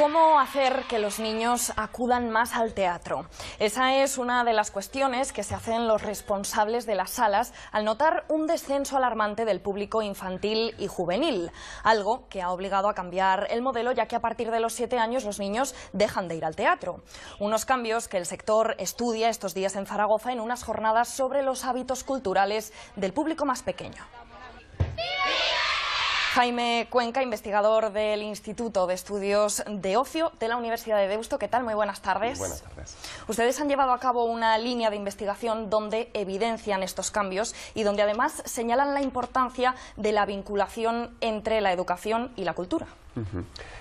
¿Cómo hacer que los niños acudan más al teatro? Esa es una de las cuestiones que se hacen los responsables de las salas al notar un descenso alarmante del público infantil y juvenil, algo que ha obligado a cambiar el modelo ya que a partir de los siete años los niños dejan de ir al teatro. Unos cambios que el sector estudia estos días en Zaragoza en unas jornadas sobre los hábitos culturales del público más pequeño. Jaime Cuenca, investigador del Instituto de Estudios de Ocio de la Universidad de Deusto. ¿Qué tal? Muy buenas tardes. Muy buenas tardes. Ustedes han llevado a cabo una línea de investigación donde evidencian estos cambios y donde además señalan la importancia de la vinculación entre la educación y la cultura.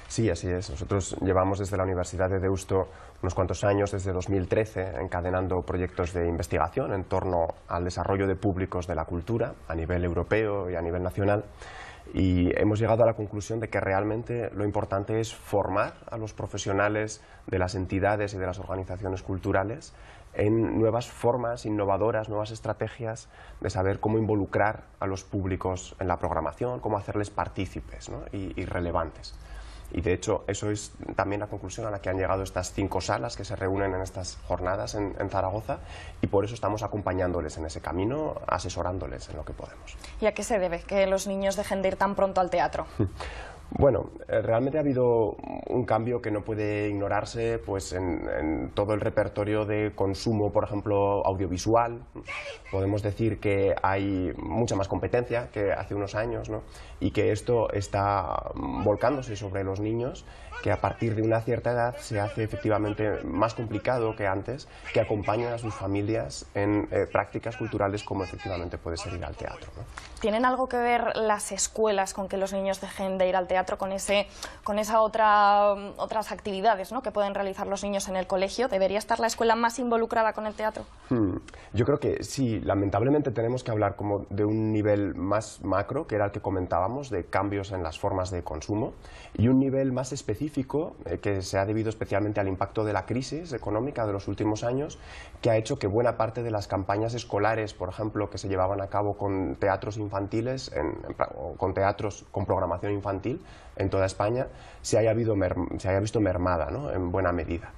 Sí, así es. Nosotros llevamos desde la Universidad de Deusto unos cuantos años, desde 2013, encadenando proyectos de investigación en torno al desarrollo de públicos de la cultura a nivel europeo y a nivel nacional y hemos llegado a la conclusión de que realmente lo importante es formar a los profesionales de las entidades y de las organizaciones culturales en nuevas formas innovadoras, nuevas estrategias de saber cómo involucrar a los públicos en la programación, cómo hacerles partícipes y relevantes. Y de hecho, eso es también la conclusión a la que han llegado estas cinco salas que se reúnen en estas jornadas en, Zaragoza y por eso estamos acompañándoles en ese camino, asesorándoles en lo que podemos. ¿Y a qué se debe que los niños dejen de ir tan pronto al teatro? Bueno, eh, realmente ha habido un cambio que no puede ignorarse pues, en, todo el repertorio de consumo, por ejemplo, audiovisual. Podemos decir que hay mucha más competencia que hace unos años ¿no? y que esto está volcándose sobre los niños, que a partir de una cierta edad se hace efectivamente más complicado que antes que acompañen a sus familias en eh, prácticas culturales como efectivamente puede ser ir al teatro. ¿Tienen algo que ver las escuelas con que los niños dejen de ir al teatro? teatro con, ese, con esa otra, mm, otras actividades que pueden realizar los niños en el colegio? ¿Debería estar la escuela más involucrada con el teatro? Hmm. Yo creo que sí, lamentablemente tenemos que hablar como de un nivel más macro, que era el que comentábamos, de cambios en las formas de consumo, y un nivel más específico, eh, que se ha debido especialmente al impacto de la crisis económica de los últimos años, que ha hecho que buena parte de las campañas escolares, por ejemplo, que se llevaban a cabo con teatros infantiles, con teatros con programación infantil, en toda España se haya, habido visto mermada ¿no? en buena medida.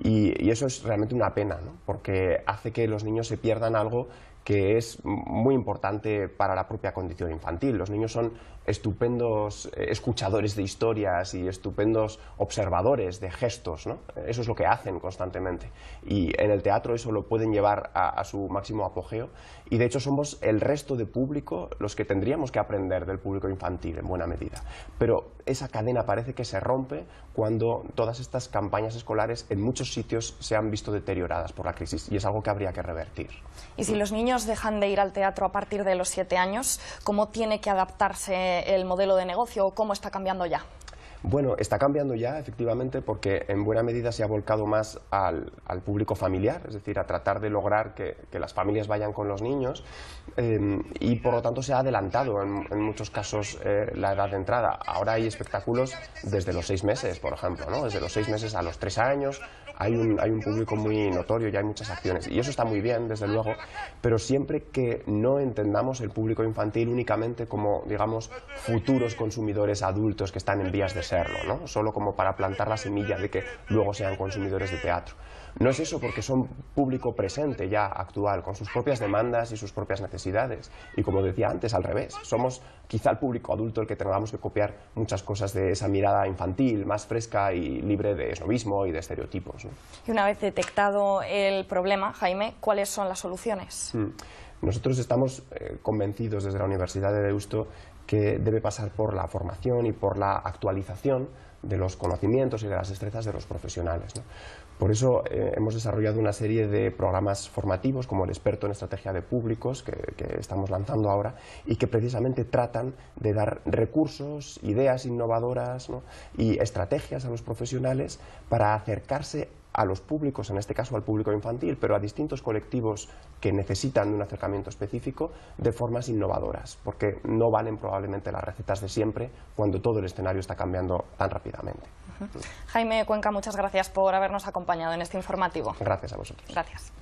Y, y, eso es realmente una pena, ¿no? porque hace que los niños se pierdan algo que es muy importante para la propia condición infantil. Los niños son estupendos eh, escuchadores de historias y estupendos observadores de gestos. ¿no? Eso es lo que hacen constantemente. Y en el teatro eso lo pueden llevar a, a, su máximo apogeo. Y de hecho somos el resto de público los que tendríamos que aprender del público infantil en buena medida. Pero esa cadena parece que se rompe cuando todas estas campañas escolares en muchos sitios se han visto deterioradas por la crisis. Y es algo que habría que revertir. Y si los niños dejan de ir al teatro a partir de los siete años, ¿cómo tiene que adaptarse el modelo de negocio o cómo está cambiando ya? Bueno, está cambiando ya, efectivamente, porque en buena medida se ha volcado más al, público familiar, es decir, a tratar de lograr que, las familias vayan con los niños em, y, por lo tanto, se ha adelantado en, muchos casos eh, la edad de entrada. Ahora hay espectáculos desde los seis meses, por ejemplo, ¿no? desde los seis meses a los tres años, hay un, hay un, público muy notorio y hay muchas acciones. Y eso está muy bien, desde luego, pero siempre que no entendamos el público infantil únicamente como, digamos, futuros consumidores adultos que están en vías de ¿no? solo como para plantar la semilla de que luego sean consumidores de teatro. No es eso porque son público presente ya actual, con sus propias demandas y sus propias necesidades. Y como decía antes, al revés, somos quizá el público adulto el que tengamos que copiar muchas cosas de esa mirada infantil, más fresca y libre de esnobismo y de estereotipos. Y una vez detectado el problema, Jaime, ¿cuáles son las soluciones? Mm. Nosotros estamos eh, convencidos desde la Universidad de Deusto que debe pasar por la formación y por la actualización de los conocimientos y de las destrezas de los profesionales. Por eso eh, hemos desarrollado una serie de programas formativos como el experto en estrategia de públicos que, estamos lanzando ahora y que precisamente tratan de dar recursos, ideas innovadoras y estrategias a los profesionales para acercarse a los públicos, en este caso al público infantil, pero a distintos colectivos que necesitan un acercamiento específico de formas innovadoras, porque no valen probablemente las recetas de siempre cuando todo el escenario está cambiando tan rápidamente. Jaime Cuenca, muchas gracias por habernos acompañado en este informativo. Gracias a vosotros. Gracias.